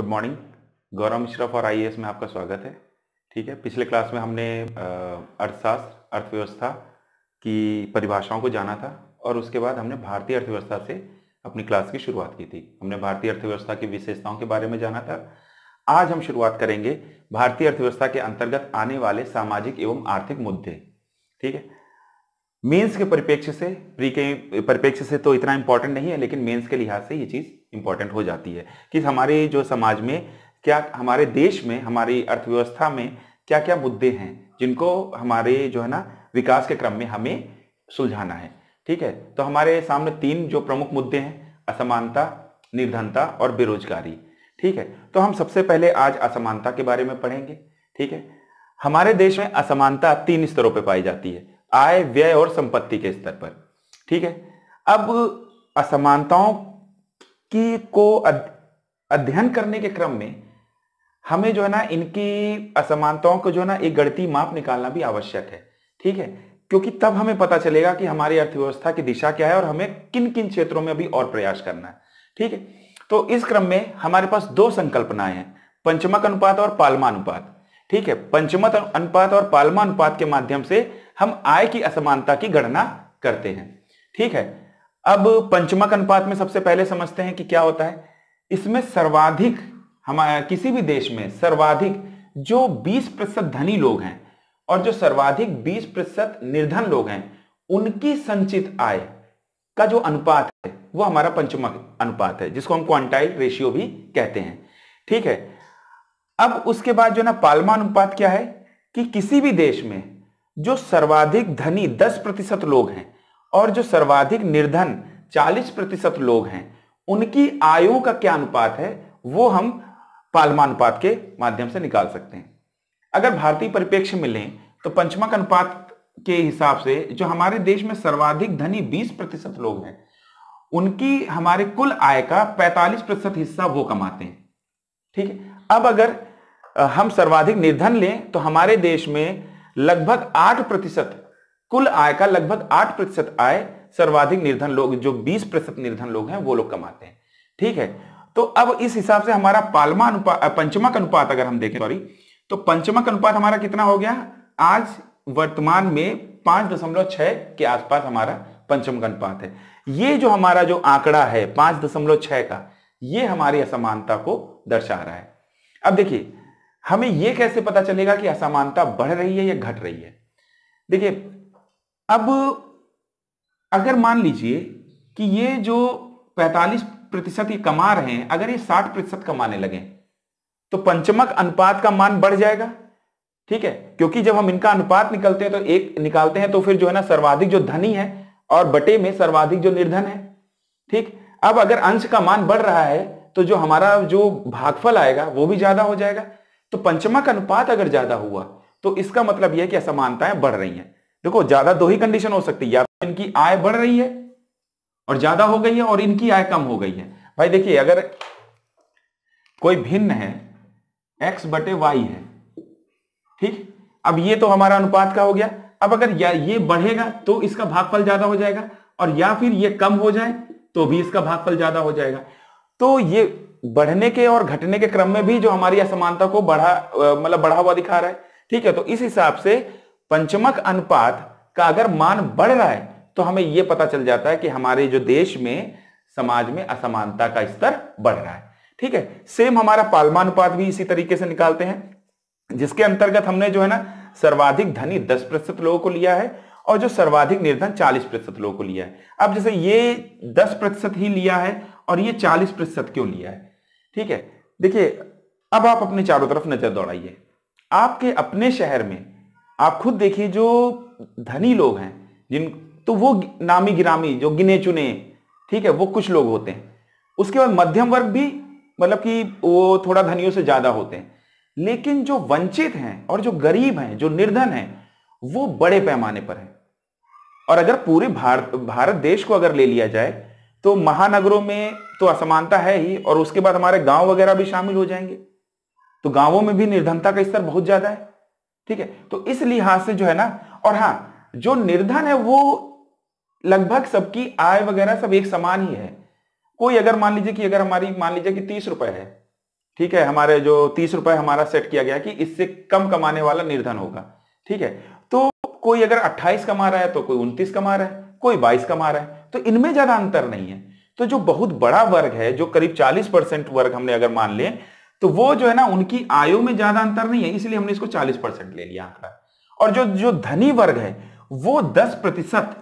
good morning Gaurav Mishra for I में आपका स्वागत है ठीक है पिछले क्लास में हमने अर्थशास्त्र अर्थव्यवस्था की परिभाषाओं को जाना था और उसके बाद हमने भारतीय अर्थव्यवस्था से अपनी क्लास की शुरुआत की थी हमने भारतीय अर्थव्यवस्था की विशेषताओं के बारे में जाना था आज हम शुरुआत करेंगे भारतीय अर्थव्यवस्था के अंतर्गत आने वाले सामाजिक एवं आर्थिक मुद्दे ठीक है मेन्स के परिप्रेक्ष्य से प्री के परिप्रेक्ष्य से तो इतना इंपॉर्टेंट नहीं है लेकिन मेन्स के लिहाज से ये चीज़ इम्पॉर्टेंट हो जाती है कि हमारे जो समाज में क्या हमारे देश में हमारी अर्थव्यवस्था में क्या क्या मुद्दे हैं जिनको हमारे जो है ना विकास के क्रम में हमें सुलझाना है ठीक है तो हमारे सामने तीन जो प्रमुख मुद्दे हैं असमानता निर्धनता और बेरोजगारी ठीक है तो हम सबसे पहले आज असमानता के बारे में पढ़ेंगे ठीक है हमारे देश में असमानता तीन स्तरों पर पाई जाती है आय व्यय और संपत्ति के स्तर पर ठीक है अब असमानताओं की को अध्ययन करने के क्रम में हमें जो है ना इनकी असमानताओं को जो है ना एक गणती माप निकालना भी आवश्यक है ठीक है क्योंकि तब हमें पता चलेगा कि हमारी अर्थव्यवस्था की दिशा क्या है और हमें किन किन क्षेत्रों में अभी और प्रयास करना है ठीक है तो इस क्रम में हमारे पास दो संकल्पनाएं हैं पंचमक अनुपात और पालमा अनुपात ठीक है पंचमक अनुपात और पालमा अनुपात के माध्यम से हम आय की असमानता की गणना करते हैं ठीक है अब पंचमक अनुपात में सबसे पहले समझते हैं कि क्या होता है इसमें सर्वाधिक हमारे किसी भी देश में सर्वाधिक जो 20 प्रतिशत धनी लोग हैं और जो सर्वाधिक 20 प्रतिशत निर्धन लोग हैं उनकी संचित आय का जो अनुपात है वो हमारा पंचमक अनुपात है जिसको हम क्वांटाइल रेशियो भी कहते हैं ठीक है अब उसके बाद जो ना पालमा अनुपात क्या है कि किसी भी देश में जो सर्वाधिक धनी दस प्रतिशत लोग हैं और जो सर्वाधिक निर्धन 40 प्रतिशत लोग हैं उनकी आयु का क्या अनुपात है वो हम पालमानुपात के माध्यम से निकाल सकते हैं अगर भारतीय परिप्रेक्ष्य में लें तो पंचमक अनुपात के हिसाब से जो हमारे देश में सर्वाधिक धनी 20 प्रतिशत लोग हैं उनकी हमारे कुल आय का 45 प्रतिशत हिस्सा वो कमाते हैं ठीक है अब अगर हम सर्वाधिक निर्धन लें तो हमारे देश में लगभग आठ प्रतिशत कुल आय का लगभग आठ प्रतिशत आय सर्वाधिक निर्धन लोग जो बीस प्रतिशत निर्धन लोग हैं वो लोग कमाते हैं ठीक है तो अब इस हिसाब से हमारा पालमा अनुपात पंचमक अनुपात अगर हम देखें सॉरी तो पंचमक अनुपात हमारा कितना हो गया आज वर्तमान में पांच दशमलव छह के आसपास हमारा पंचमक अनुपात है ये जो हमारा जो आंकड़ा है पांच दशमलव छह का ये हमारी असमानता को दर्शा रहा है अब देखिए हमें यह कैसे पता चलेगा कि असमानता बढ़ रही है या घट रही है देखिए अब अगर मान लीजिए कि ये जो 45 प्रतिशत ये कमा रहे हैं अगर ये 60 प्रतिशत कमाने लगे तो पंचमक अनुपात का मान बढ़ जाएगा ठीक है क्योंकि जब हम इनका अनुपात निकलते हैं तो एक निकालते हैं तो फिर जो है ना सर्वाधिक जो धनी है और बटे में सर्वाधिक जो निर्धन है ठीक अब अगर अंश का मान बढ़ रहा है तो जो हमारा जो भागफल आएगा वो भी ज्यादा हो जाएगा तो पंचमक अनुपात अगर ज्यादा हुआ तो इसका मतलब यह कि असमानताएं बढ़ रही हैं देखो ज्यादा दो ही कंडीशन हो सकती है या तो इनकी आय बढ़ रही है और ज्यादा हो गई है और इनकी आय कम हो गई है भाई देखिए अगर कोई भिन्न है एक्स बटे वाई है ठीक अब ये तो हमारा अनुपात का हो गया अब अगर या ये बढ़ेगा तो इसका भागफल ज्यादा हो जाएगा और या फिर ये कम हो जाए तो भी इसका भागफल ज्यादा हो जाएगा तो ये बढ़ने के और घटने के क्रम में भी जो हमारी असमानता को बढ़ा मतलब बढ़ा हुआ दिखा रहा है ठीक है तो इस हिसाब से पंचमक अनुपात का अगर मान बढ़ रहा है तो हमें यह पता चल जाता है कि हमारे जो देश में समाज में असमानता का स्तर बढ़ रहा है ठीक है सेम हमारा पालमानुपात भी इसी तरीके से निकालते हैं जिसके अंतर्गत हमने जो है ना सर्वाधिक धनी दस प्रतिशत लोगों को लिया है और जो सर्वाधिक निर्धन चालीस प्रतिशत लोगों को लिया है अब जैसे ये दस प्रतिशत ही लिया है और ये चालीस प्रतिशत क्यों लिया है ठीक है देखिए अब आप अपने चारों तरफ नजर दौड़ाइए आपके अपने शहर में आप खुद देखिए जो धनी लोग हैं जिन तो वो नामी गिरामी जो गिने चुने ठीक है वो कुछ लोग होते हैं उसके बाद मध्यम वर्ग भी मतलब कि वो थोड़ा धनियों से ज्यादा होते हैं लेकिन जो वंचित हैं और जो गरीब हैं जो निर्धन हैं वो बड़े पैमाने पर हैं और अगर पूरे भारत भारत देश को अगर ले लिया जाए तो महानगरों में तो असमानता है ही और उसके बाद हमारे गांव वगैरह भी शामिल हो जाएंगे तो गांवों में भी निर्धनता का स्तर बहुत ज्यादा है ठीक है तो इस लिहाज से जो है ना और हाँ जो निर्धन है वो लगभग सबकी आय वगैरह सब एक समान ही है कोई अगर मान लीजिए कि अगर हमारी मान लीजिए कि तीस रुपए है ठीक है हमारे जो तीस रुपए हमारा सेट किया गया कि इससे कम कमाने वाला निर्धन होगा ठीक है तो कोई अगर अट्ठाईस कमा रहा है तो कोई उनतीस कमा रहा है कोई बाईस कमा रहा है तो इनमें ज्यादा अंतर नहीं है तो जो बहुत बड़ा वर्ग है जो करीब चालीस परसेंट वर्ग हमने अगर मान लें तो वो जो है ना उनकी आयु में ज्यादा अंतर नहीं है इसलिए हमने इसको 40 परसेंट ले लिया आंकड़ा और जो जो धनी वर्ग है वो 10 प्रतिशत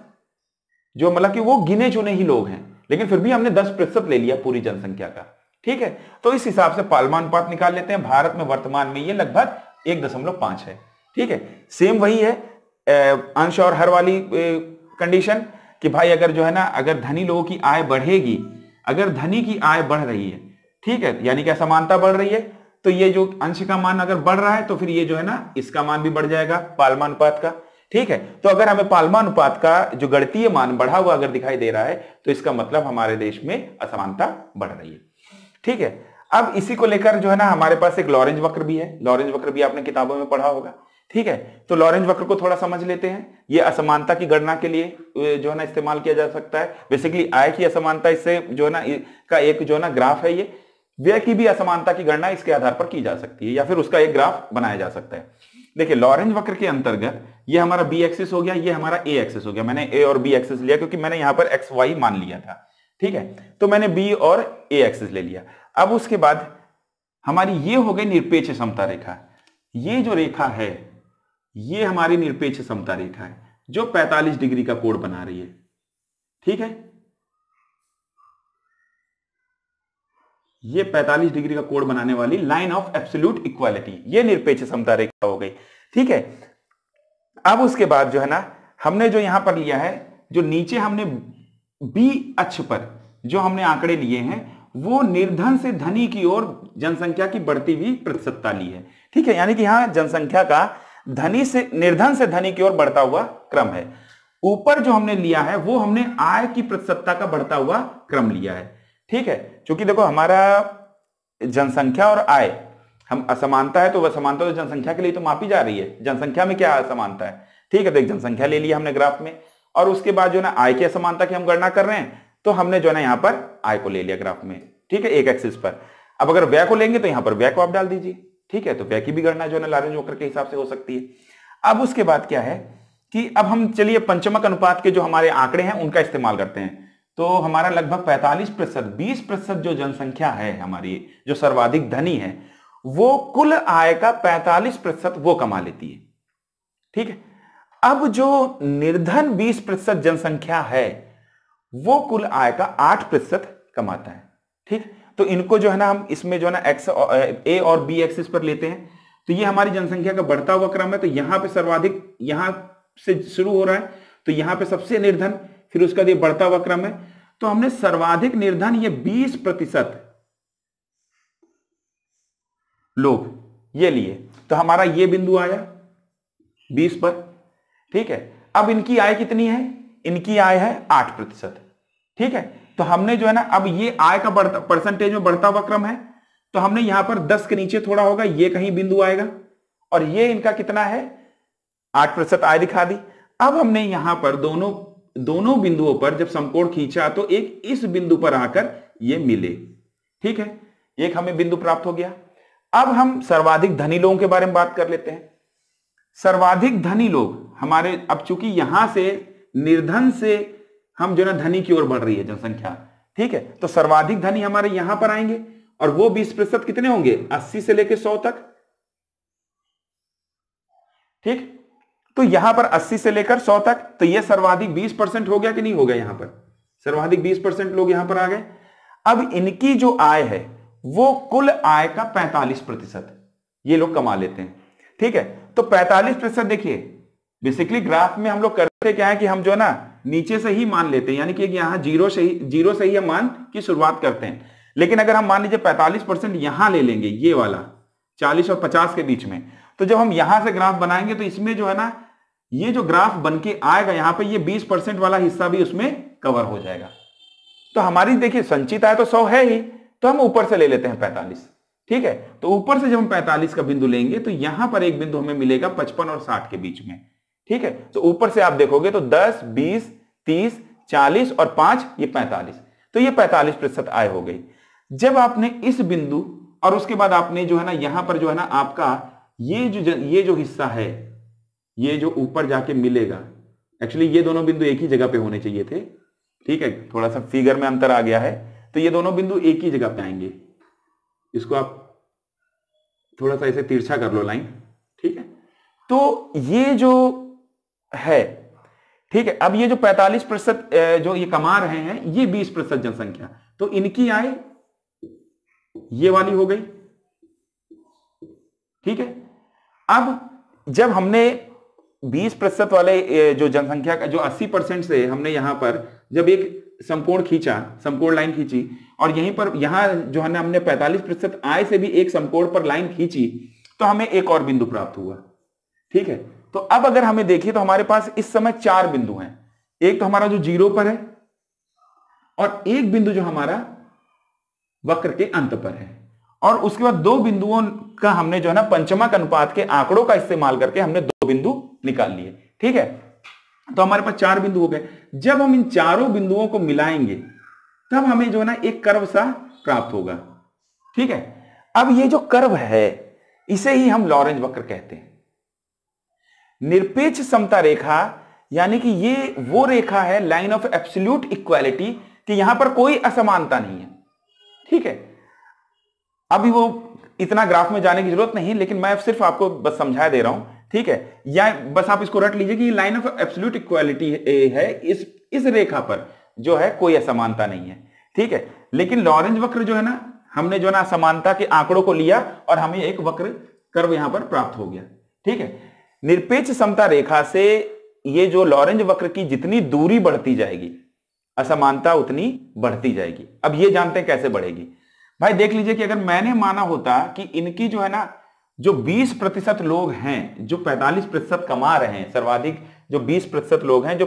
जो मतलब कि वो गिने चुने ही लोग हैं लेकिन फिर भी हमने 10 प्रतिशत ले लिया पूरी जनसंख्या का ठीक है तो इस हिसाब से पालमानुपात निकाल लेते हैं भारत में वर्तमान में ये लगभग एक दशमलव पांच है ठीक है सेम वही है अंश और हर वाली कंडीशन कि भाई अगर जो है ना अगर धनी लोगों की आय बढ़ेगी अगर धनी की आय बढ़ रही है ठीक है यानी कि असमानता बढ़ रही है तो ये जो अंश का मान अगर बढ़ रहा है तो फिर ये जो है ना इसका मान भी बढ़ जाएगा पालमानुपात का ठीक है तो अगर हमें पालमानुपात का जो गणतीय मान बढ़ा हुआ अगर दिखाई दे रहा है तो इसका मतलब हमारे देश में असमानता बढ़ रही है ठीक है अब इसी को लेकर जो है ना हमारे पास एक लॉरेंज वक्र भी है लॉरेंज वक्र भी आपने किताबों में पढ़ा होगा ठीक है तो लॉरेंज वक्र को थोड़ा समझ लेते हैं ये असमानता की गणना के लिए जो है ना इस्तेमाल किया जा सकता है बेसिकली आय की असमानता इससे जो है ना का एक जो है ना ग्राफ है ये व्यय की भी असमानता की गणना इसके आधार पर की जा सकती है या फिर उसका एक ग्राफ बनाया जा सकता है देखिए लॉरेंज वक्र के अंतर्गत ये हमारा बी एक्सिस हो गया ये हमारा ए एक्सिस हो गया मैंने ए और बी एक्सिस लिया क्योंकि मैंने यहां पर एक्स वाई मान लिया था ठीक है तो मैंने बी और ए एक्सिस ले लिया अब उसके बाद हमारी ये हो गई निरपेक्ष समता रेखा ये जो रेखा है ये हमारी निरपेक्ष समता रेखा है जो 45 डिग्री का कोण बना रही है ठीक है ये 45 डिग्री का कोण बनाने वाली लाइन ऑफ एब्सोल्यूट इक्वालिटी ये निरपेक्ष समता रेखा हो गई ठीक है अब उसके बाद जो है ना हमने जो यहां पर लिया है जो नीचे हमने बी अक्ष पर जो हमने आंकड़े लिए हैं वो निर्धन से धनी की ओर जनसंख्या की बढ़ती हुई प्रतिशतता ली है ठीक है यानी कि यहां जनसंख्या का धनी से निर्धन से धनी की ओर बढ़ता हुआ क्रम है ऊपर जो हमने लिया है वो हमने आय की प्रतिशतता का बढ़ता हुआ क्रम लिया है ठीक है क्योंकि देखो हमारा जनसंख्या और आय हम असमानता है तो वह समानता तो जनसंख्या के लिए तो मापी जा रही है जनसंख्या में क्या असमानता है ठीक है तो एक जनसंख्या ले लिया हमने ग्राफ में और उसके बाद जो ना आय की असमानता की हम गणना कर रहे हैं तो हमने जो है ना यहाँ पर आय को ले लिया ग्राफ में ठीक है एक एक्सिस पर अब अगर व्यय को लेंगे तो यहाँ पर व्यय को आप डाल दीजिए ठीक है तो व्यय की भी गणना जो है ना लारेंज वोकर के हिसाब से हो सकती है अब उसके बाद क्या है कि अब हम चलिए पंचमक अनुपात के जो हमारे आंकड़े हैं उनका इस्तेमाल करते हैं तो हमारा लगभग 45 प्रतिशत बीस प्रतिशत जो जनसंख्या है हमारी जो सर्वाधिक धनी है वो कुल आय का 45 प्रतिशत वो कमा लेती है ठीक है अब जो निर्धन 20 प्रतिशत जनसंख्या है वो कुल आय का 8 प्रतिशत कमाता है ठीक तो इनको जो है ना हम इसमें जो है ना एक्स ए और बी एक्सिस पर लेते हैं तो ये हमारी जनसंख्या का बढ़ता हुआ क्रम है तो यहां पर सर्वाधिक यहां से शुरू हो रहा है तो यहां पर सबसे निर्धन फिर उसका ये बढ़ता हुआ क्रम है तो हमने सर्वाधिक निर्धन ये 20 प्रतिशत लोग ये लिए तो हमारा ये बिंदु आया 20 पर ठीक है अब इनकी आय कितनी है इनकी आय है 8 प्रतिशत ठीक है तो हमने जो है ना अब ये आय का बढ़ता परसेंटेज में बढ़ता हुआ क्रम है तो हमने यहां पर 10 के नीचे थोड़ा होगा ये कहीं बिंदु आएगा और ये इनका कितना है आठ प्रतिशत आय दिखा दी अब हमने यहां पर दोनों दोनों बिंदुओं पर जब समकोण खींचा तो एक इस बिंदु पर आकर ये मिले ठीक है एक हमें बिंदु प्राप्त हो गया अब हम सर्वाधिक धनी लोगों के बारे में बात कर लेते हैं सर्वाधिक धनी लोग हमारे अब चूंकि यहां से निर्धन से हम जो ना धनी की ओर बढ़ रही है जनसंख्या ठीक है तो सर्वाधिक धनी हमारे यहां पर आएंगे और वो बीस प्रतिशत कितने होंगे अस्सी से लेकर सौ तक ठीक तो यहां पर 80 से लेकर 100 तक तो ये सर्वाधिक 20 परसेंट हो गया कि नहीं हो गया यहां पर सर्वाधिक 20 परसेंट लोग यहां पर आ गए अब इनकी जो आय है वो कुल आय का 45 प्रतिशत ये लोग कमा लेते हैं ठीक है तो 45 प्रतिशत देखिए बेसिकली ग्राफ में हम लोग करते क्या है कि हम जो है ना नीचे से ही मान लेते हैं यानी कि यहां जीरो से ही जीरो से ही हम मान की शुरुआत करते हैं लेकिन अगर हम मान लीजिए पैंतालीस परसेंट यहां ले लेंगे ये वाला चालीस और पचास के बीच में तो जब हम यहां से ग्राफ बनाएंगे तो इसमें जो है ना ये जो ग्राफ बन के आएगा यहां पे ये 20 परसेंट वाला हिस्सा भी उसमें कवर हो जाएगा तो हमारी देखिए संचित आय तो 100 है ही तो हम ऊपर से ले लेते हैं 45 ठीक है तो ऊपर से जब हम 45 का बिंदु लेंगे तो यहां पर एक बिंदु हमें मिलेगा 55 और 60 के बीच में ठीक है तो ऊपर से आप देखोगे तो दस बीस तीस चालीस और पांच ये पैंतालीस तो ये पैंतालीस प्रतिशत आय हो गई जब आपने इस बिंदु और उसके बाद आपने जो है ना यहां पर जो है ना आपका ये जो ये जो हिस्सा है ये जो ऊपर जाके मिलेगा एक्चुअली ये दोनों बिंदु एक ही जगह पे होने चाहिए थे ठीक है थोड़ा सा फिगर में अंतर आ गया है तो ये दोनों बिंदु एक ही जगह पे आएंगे इसको आप थोड़ा सा ऐसे तिरछा कर लो लाइन ठीक है तो ये जो है ठीक है अब ये जो 45 प्रतिशत जो ये कमा रहे हैं ये 20 प्रतिशत जनसंख्या तो इनकी आय ये वाली हो गई ठीक है अब जब हमने बीस प्रतिशत वाले जो जनसंख्या का जो अस्सी परसेंट से हमने यहाँ पर जब एक समकोण खींचा समकोण लाइन खींची और यहीं पर यहाँ जो है हमने पैंतालीस प्रतिशत आय से भी एक समकोण पर लाइन खींची तो हमें एक और बिंदु प्राप्त हुआ ठीक है तो अब अगर हमें देखिए तो हमारे पास इस समय चार बिंदु हैं एक तो हमारा जो जीरो पर है और एक बिंदु जो हमारा वक्र के अंत पर है और उसके बाद दो बिंदुओं का हमने जो है ना पंचमक अनुपात के आंकड़ों का इस्तेमाल करके हमने दो बिंदु निकाल लिए ठीक है तो हमारे पास चार बिंदु हो गए जब हम इन चारों बिंदुओं को मिलाएंगे तब हमें जो है ना एक कर्व सा प्राप्त होगा ठीक है अब ये जो कर्व है इसे ही हम लॉरेंज वक्र कहते हैं निरपेक्ष समता रेखा यानी कि ये वो रेखा है लाइन ऑफ एब्सोल्यूट इक्वालिटी कि यहां पर कोई असमानता नहीं है ठीक है अभी वो इतना ग्राफ में जाने की जरूरत नहीं लेकिन मैं सिर्फ आपको बस समझा दे रहा हूं ठीक है या बस आप इसको रट लीजिए कि लाइन ऑफ एब्सोल्यूट इक्वालिटी है इस इस रेखा पर जो है कोई असमानता नहीं है ठीक है लेकिन लॉरेंज वक्र जो है ना हमने जो ना असमानता के आंकड़ों को लिया और हमें एक वक्र कर्व यहां पर प्राप्त हो गया ठीक है निरपेक्ष समता रेखा से ये जो लॉरेंज वक्र की जितनी दूरी बढ़ती जाएगी असमानता उतनी बढ़ती जाएगी अब ये जानते हैं कैसे बढ़ेगी भाई देख लीजिए कि अगर मैंने माना होता कि इनकी जो है ना जो 20 प्रतिशत लोग हैं जो 45 प्रतिशत कमा रहे हैं सर्वाधिक जो 20 प्रतिशत लोग हैं जो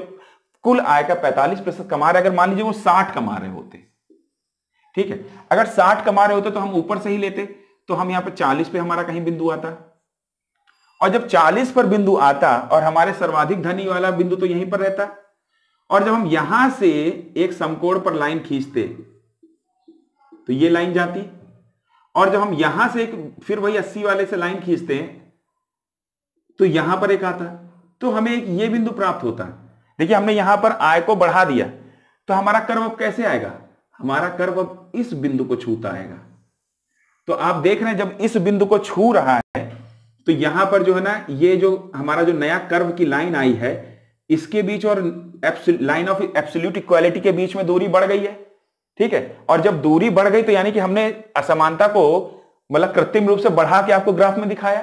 कुल आय का 45 प्रतिशत कमा रहे अगर मान लीजिए वो 60 कमा रहे होते ठीक है अगर 60 कमा रहे होते तो हम ऊपर से ही लेते तो हम यहां पर 40 पे हमारा कहीं बिंदु आता और जब 40 पर बिंदु आता और हमारे सर्वाधिक धनी वाला बिंदु तो यहीं पर रहता और जब हम यहां से एक समकोण पर लाइन खींचते तो ये लाइन जाती और जब हम यहां से एक फिर वही अस्सी वाले से लाइन खींचते हैं तो यहां पर एक आता तो हमें एक ये बिंदु प्राप्त होता है देखिए हमने यहां पर आय को बढ़ा दिया तो हमारा कर्व अब कैसे आएगा हमारा कर्व अब इस बिंदु को छूता आएगा तो आप देख रहे हैं जब इस बिंदु को छू रहा है तो यहां पर जो है ना ये जो हमारा जो नया कर्व की लाइन आई है इसके बीच और लाइन ऑफ एब्सोल्यूट इक्वालिटी के बीच में दूरी बढ़ गई है ठीक है और जब दूरी बढ़ गई तो यानी कि हमने असमानता को मतलब कृत्रिम रूप से बढ़ा के आपको ग्राफ में दिखाया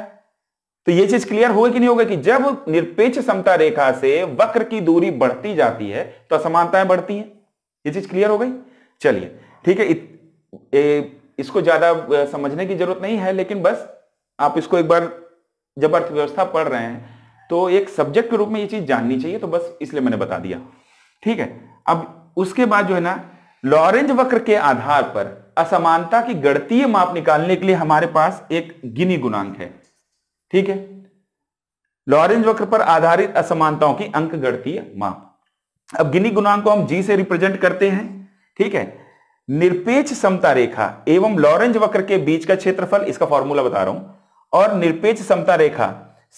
तो ये चीज क्लियर होगी कि नहीं होगा कि जब निरपेक्ष समता रेखा से वक्र की दूरी बढ़ती जाती है तो असमानताएं बढ़ती हैं ये चीज क्लियर हो गई चलिए ठीक है इत, ए, इसको ज्यादा समझने की जरूरत नहीं है लेकिन बस आप इसको एक बार जब अर्थव्यवस्था पढ़ रहे हैं तो एक सब्जेक्ट के रूप में ये चीज जाननी चाहिए तो बस इसलिए मैंने बता दिया ठीक है अब उसके बाद जो है ना लॉरेंज वक्र के आधार पर असमानता की गणतीय माप निकालने के लिए हमारे पास एक गिनी गुणांक है ठीक है लॉरेंज वक्र पर आधारित असमानताओं की अंक गणतीय माप अब गिनी गुणांक को हम जी से रिप्रेजेंट करते हैं ठीक है निरपेक्ष समता रेखा एवं लॉरेंज वक्र के बीच का क्षेत्रफल इसका फॉर्मूला बता रहा हूं और निरपेक्ष समता रेखा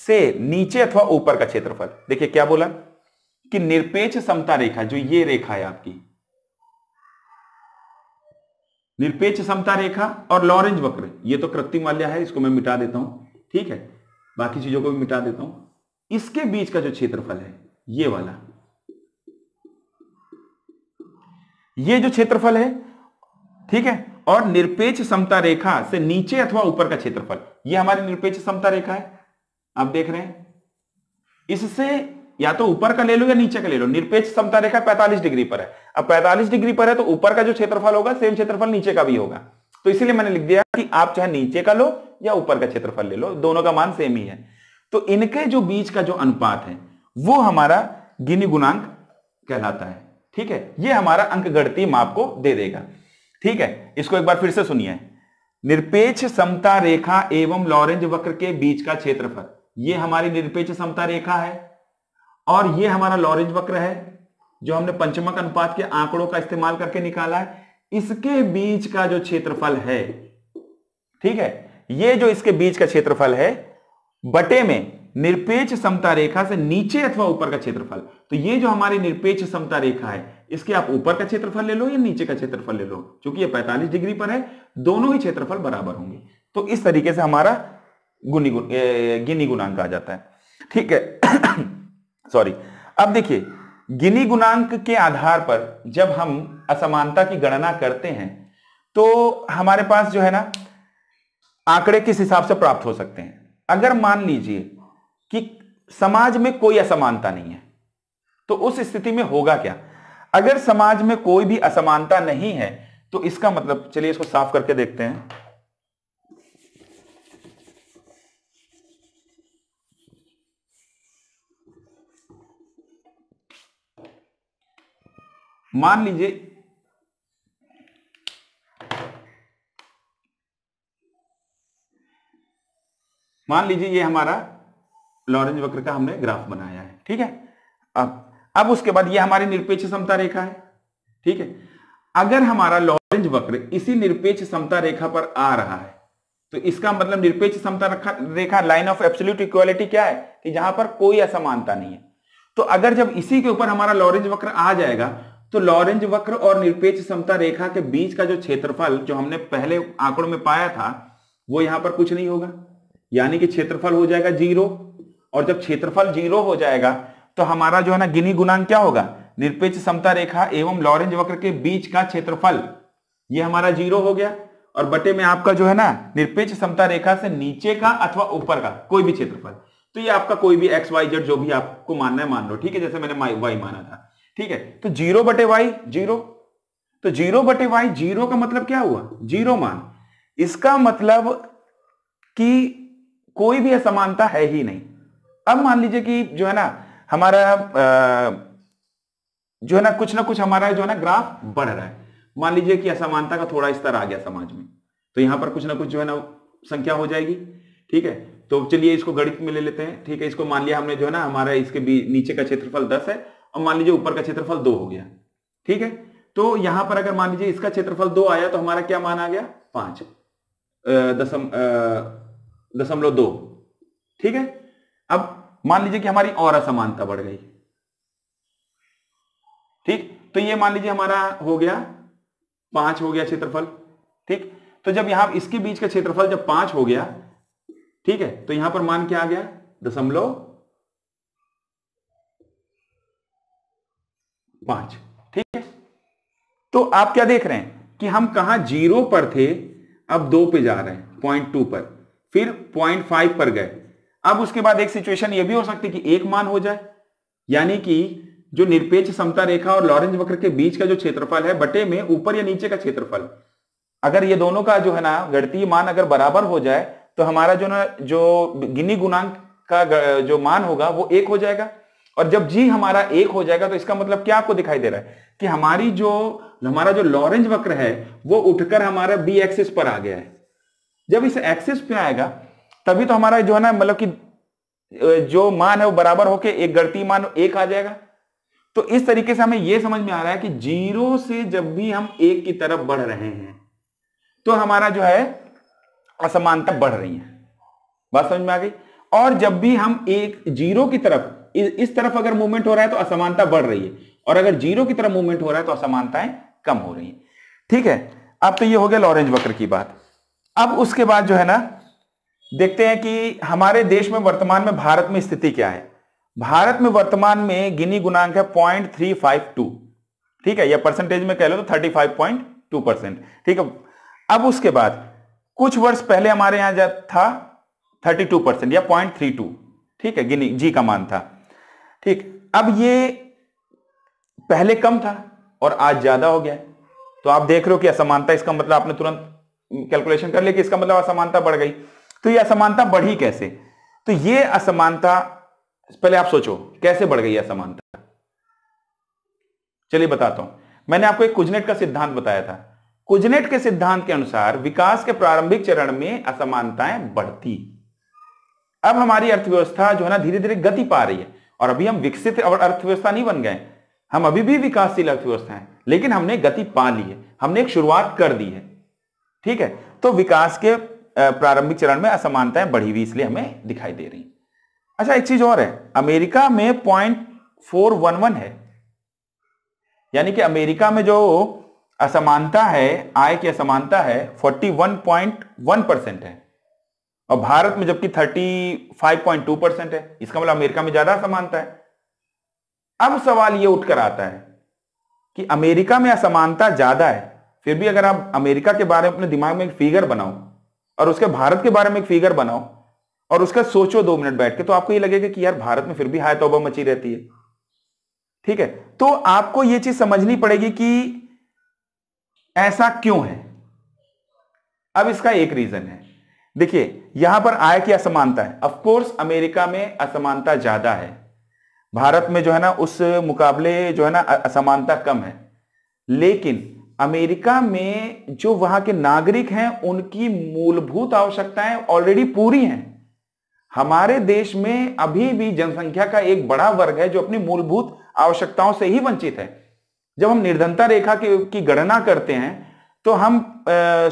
से नीचे अथवा ऊपर का क्षेत्रफल देखिए क्या बोला कि निरपेक्ष समता रेखा जो ये रेखा है आपकी निरपेक्ष समता रेखा और लॉरेंज वक्र ये तो कृत्रिम वाले है इसको मैं मिटा देता हूं ठीक है बाकी चीजों को भी मिटा देता हूं इसके बीच का जो क्षेत्रफल है ये वाला ये जो क्षेत्रफल है ठीक है और निरपेक्ष समता रेखा से नीचे अथवा ऊपर का क्षेत्रफल ये हमारी निरपेक्ष समता रेखा है आप देख रहे हैं इससे या तो ऊपर का ले लो या नीचे का ले लो निरपेक्ष समता रेखा पैंतालीस डिग्री पर है अब पैंतालीस डिग्री पर है तो ऊपर का जो क्षेत्रफल होगा सेम क्षेत्रफल नीचे का भी होगा तो इसीलिए मैंने लिख दिया कि आप चाहे नीचे का लो या ऊपर का क्षेत्रफल ले लो दोनों का मान सेम ही है तो इनके जो बीच का जो अनुपात है वो हमारा गिनी गुणांक कहलाता है ठीक है ये हमारा अंक गणती माप को दे देगा ठीक है इसको एक बार फिर से सुनिए निरपेक्ष समता रेखा एवं लॉरेंज वक्र के बीच का क्षेत्रफल ये हमारी निरपेक्ष समता रेखा है और ये हमारा लॉरेंज वक्र है जो हमने पंचमक अनुपात के आंकड़ों का इस्तेमाल करके निकाला है इसके बीच का जो क्षेत्रफल है ठीक है ये जो इसके बीच का क्षेत्रफल है बटे में निरपेक्ष समता रेखा से नीचे अथवा ऊपर का क्षेत्रफल तो ये जो हमारी निरपेक्ष समता रेखा है इसके आप ऊपर का क्षेत्रफल ले लो या नीचे का क्षेत्रफल ले लो क्योंकि ये 45 डिग्री पर है दोनों ही क्षेत्रफल बराबर होंगे तो इस तरीके से हमारा गुनी गुण गिनी गुणांक आ जाता है ठीक है सॉरी अब देखिए गिनी गुणांक के आधार पर जब हम असमानता की गणना करते हैं तो हमारे पास जो है ना आंकड़े किस हिसाब से प्राप्त हो सकते हैं अगर मान लीजिए कि समाज में कोई असमानता नहीं है तो उस स्थिति में होगा क्या अगर समाज में कोई भी असमानता नहीं है तो इसका मतलब चलिए इसको साफ करके देखते हैं मान लीजिए मान लीजिए ये हमारा लॉरेंज वक्र का हमने ग्राफ बनाया है ठीक है अब अब उसके बाद ये हमारी निरपेक्ष समता रेखा है ठीक है अगर हमारा लॉरेंज वक्र इसी निरपेक्ष समता रेखा पर आ रहा है तो इसका मतलब निरपेक्ष समता रेखा लाइन ऑफ एब्सोल्यूट इक्वालिटी क्या है कि जहां पर कोई असमानता नहीं है तो अगर जब इसी के ऊपर हमारा लॉरेंज वक्र आ जाएगा तो लॉरेंज वक्र और निरपेक्ष समता रेखा के बीच का जो क्षेत्रफल जो हमने पहले आंकड़ों में पाया था वो यहां पर कुछ नहीं होगा यानी कि क्षेत्रफल हो जाएगा जीरो और जब क्षेत्रफल जीरो हो जाएगा तो हमारा जो है ना गिनी गुणांक क्या होगा निरपेक्ष समता रेखा एवं लॉरेंज वक्र के बीच का क्षेत्रफल ये हमारा जीरो हो गया और बटे में आपका जो है ना निरपेक्ष समता रेखा से नीचे का अथवा ऊपर का कोई भी क्षेत्रफल तो ये आपका कोई भी एक्स वाई जेड जो भी आपको मानना है मान लो ठीक है जैसे मैंने वाई माना था ठीक है तो जीरो बटे वाई जीरो तो जीरो बटे वाई जीरो का मतलब क्या हुआ जीरो मान इसका मतलब कि कोई भी असमानता है ही नहीं अब मान लीजिए कि जो है ना हमारा आ, जो है ना कुछ ना कुछ हमारा जो है ना ग्राफ बढ़ रहा है मान लीजिए कि असमानता का थोड़ा स्तर आ गया समाज में तो यहां पर कुछ ना कुछ जो है ना संख्या हो जाएगी ठीक है तो चलिए इसको गणित में ले लेते हैं ठीक है इसको मान लिया हमने जो है ना हमारा इसके नीचे का क्षेत्रफल दस है और मान लीजिए ऊपर का क्षेत्रफल दो हो गया ठीक है तो यहां पर अगर मान लीजिए इसका क्षेत्रफल दो आया तो हमारा क्या मान आ गया पांच दसम दशमलव दो ठीक है अब मान लीजिए कि हमारी और असमानता बढ़ गई ठीक तो ये मान लीजिए हमारा हो गया पांच हो गया क्षेत्रफल ठीक तो जब यहां इसके बीच का क्षेत्रफल जब पांच हो गया ठीक है तो यहां पर मान क्या आ गया दशमलव पांच ठीक है तो आप क्या देख रहे हैं कि हम कहा जीरो पर थे अब दो पे जा रहे हैं पॉइंट टू पर फिर पॉइंट फाइव पर गए अब उसके बाद एक सिचुएशन यह भी हो सकती है कि एक मान हो जाए यानी कि जो निरपेक्ष समता रेखा और लॉरेंज वक्र के बीच का जो क्षेत्रफल है बटे में ऊपर या नीचे का क्षेत्रफल अगर ये दोनों का जो है ना गणतीय मान अगर बराबर हो जाए तो हमारा जो ना जो गिनी गुणांक का जो मान होगा वो एक हो जाएगा और जब जी हमारा एक हो जाएगा तो इसका मतलब क्या आपको दिखाई दे रहा है कि हमारी जो हमारा जो लॉरेंज वक्र है वो उठकर हमारे बी एक्सिस पर आ गया है जब इस एक्सिस पे आएगा तभी तो हमारा जो है ना मतलब कि जो मान है वो बराबर होके एक गणती मान एक आ जाएगा तो इस तरीके से हमें यह समझ में आ रहा है कि जीरो से जब भी हम एक की तरफ बढ़ रहे हैं तो हमारा जो है असमानता बढ़ रही है बात समझ में आ गई और जब भी हम एक जीरो की तरफ इस तरफ अगर मूवमेंट हो रहा है तो असमानता बढ़ रही है और अगर जीरो की तरफ मूवमेंट हो रहा है तो असमानताएं कम हो रही है ठीक है अब तो ये हो गया लॉरेंज वक्र की बात अब उसके बाद जो है ना देखते हैं कि हमारे देश में वर्तमान में भारत में स्थिति क्या है भारत में वर्तमान में गिनी गुणांक है पॉइंट थ्री फाइव टू ठीक है या परसेंटेज में कह लो तो thirty five point two percent ठीक है अब उसके बाद कुछ वर्ष पहले हमारे यहां था थर्टी टू परसेंट या पॉइंट थ्री टू ठीक है गिनी जी का मान था ठीक अब ये पहले कम था और आज ज्यादा हो गया तो आप देख रहे हो कि असमानता इसका मतलब आपने तुरंत कैलकुलेशन कर लिया कि इसका मतलब असमानता बढ़ गई तो ये असमानता बढ़ी कैसे तो ये असमानता पहले आप सोचो कैसे बढ़ गई असमानता चलिए बताता हूं मैंने आपको एक कुजनेट का सिद्धांत बताया था कुजनेट के सिद्धांत के अनुसार विकास के प्रारंभिक चरण में असमानताएं बढ़ती अब हमारी अर्थव्यवस्था जो है ना धीरे धीरे गति पा रही है और अभी हम विकसित अर्थव्यवस्था नहीं बन गए हम अभी भी विकासशील अर्थव्यवस्था है लेकिन हमने गति पा ली है हमने एक शुरुआत कर दी है ठीक है तो विकास के प्रारंभिक चरण में असमानताएं बढ़ी हुई इसलिए हमें दिखाई दे रही अच्छा एक चीज और है अमेरिका में पॉइंट फोर वन वन है यानी कि अमेरिका में जो असमानता है आय की असमानता है forty one point one percent है और भारत में जबकि 35.2 परसेंट है इसका मतलब अमेरिका में ज्यादा असमानता है अब सवाल यह उठकर आता है कि अमेरिका में असमानता ज्यादा है फिर भी अगर आप अमेरिका के बारे में अपने दिमाग में एक फिगर बनाओ और उसके भारत के बारे में एक फिगर बनाओ और उसका सोचो दो मिनट बैठ के तो आपको ये लगेगा कि यार भारत में फिर भी हाय तोबा मची रहती है ठीक है तो आपको यह चीज समझनी पड़ेगी कि ऐसा क्यों है अब इसका एक रीजन है देखिए यहां पर आय की असमानता है कोर्स अमेरिका में असमानता ज्यादा है भारत में जो है ना उस मुकाबले जो है ना असमानता कम है लेकिन अमेरिका में जो वहां के नागरिक हैं उनकी मूलभूत आवश्यकताएं ऑलरेडी पूरी हैं हमारे देश में अभी भी जनसंख्या का एक बड़ा वर्ग है जो अपनी मूलभूत आवश्यकताओं से ही वंचित है जब हम निर्धनता रेखा की गणना करते हैं तो हम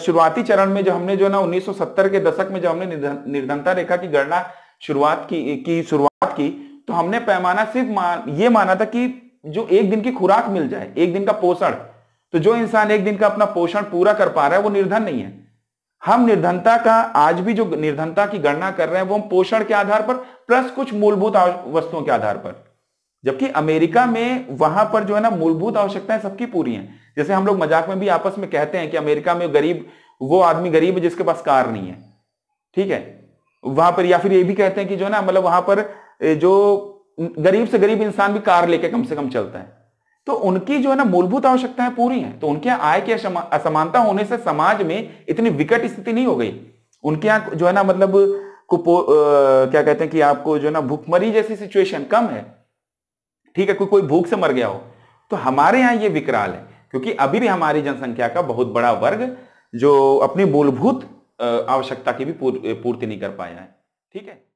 शुरुआती चरण में जो हमने जो ना 1970 के दशक में जो हमने निर्धनता रेखा की गणना शुरुआत की की शुरुआत की तो हमने पैमाना सिर्फ मान, ये माना था कि जो एक दिन की खुराक मिल जाए एक दिन का पोषण तो जो इंसान एक दिन का अपना पोषण पूरा कर पा रहा है वो निर्धन नहीं है हम निर्धनता का आज भी जो निर्धनता की गणना कर रहे हैं वो हम पोषण के आधार पर प्लस कुछ मूलभूत वस्तुओं के आधार पर जबकि अमेरिका में वहां पर जो है ना मूलभूत आवश्यकताएं सबकी पूरी हैं जैसे हम लोग मजाक में भी आपस में कहते हैं कि अमेरिका में गरीब वो आदमी गरीब है जिसके पास कार नहीं है ठीक है वहां पर या फिर ये भी कहते हैं कि जो है ना मतलब वहां पर जो गरीब से गरीब इंसान भी कार लेके कम से कम चलता है तो उनकी जो है ना मूलभूत आवश्यकताएं पूरी हैं तो उनके यहाँ आय की असमानता होने से समाज में इतनी विकट स्थिति नहीं हो गई उनके यहाँ जो है ना मतलब कुपो आ, क्या कहते हैं कि आपको जो है ना भुखमरी जैसी सिचुएशन कम है ठीक है कोई कोई भूख से मर गया हो तो हमारे यहाँ ये विकराल है क्योंकि अभी भी हमारी जनसंख्या का बहुत बड़ा वर्ग जो अपनी मूलभूत आवश्यकता की भी पूर्ति नहीं कर पाया है ठीक है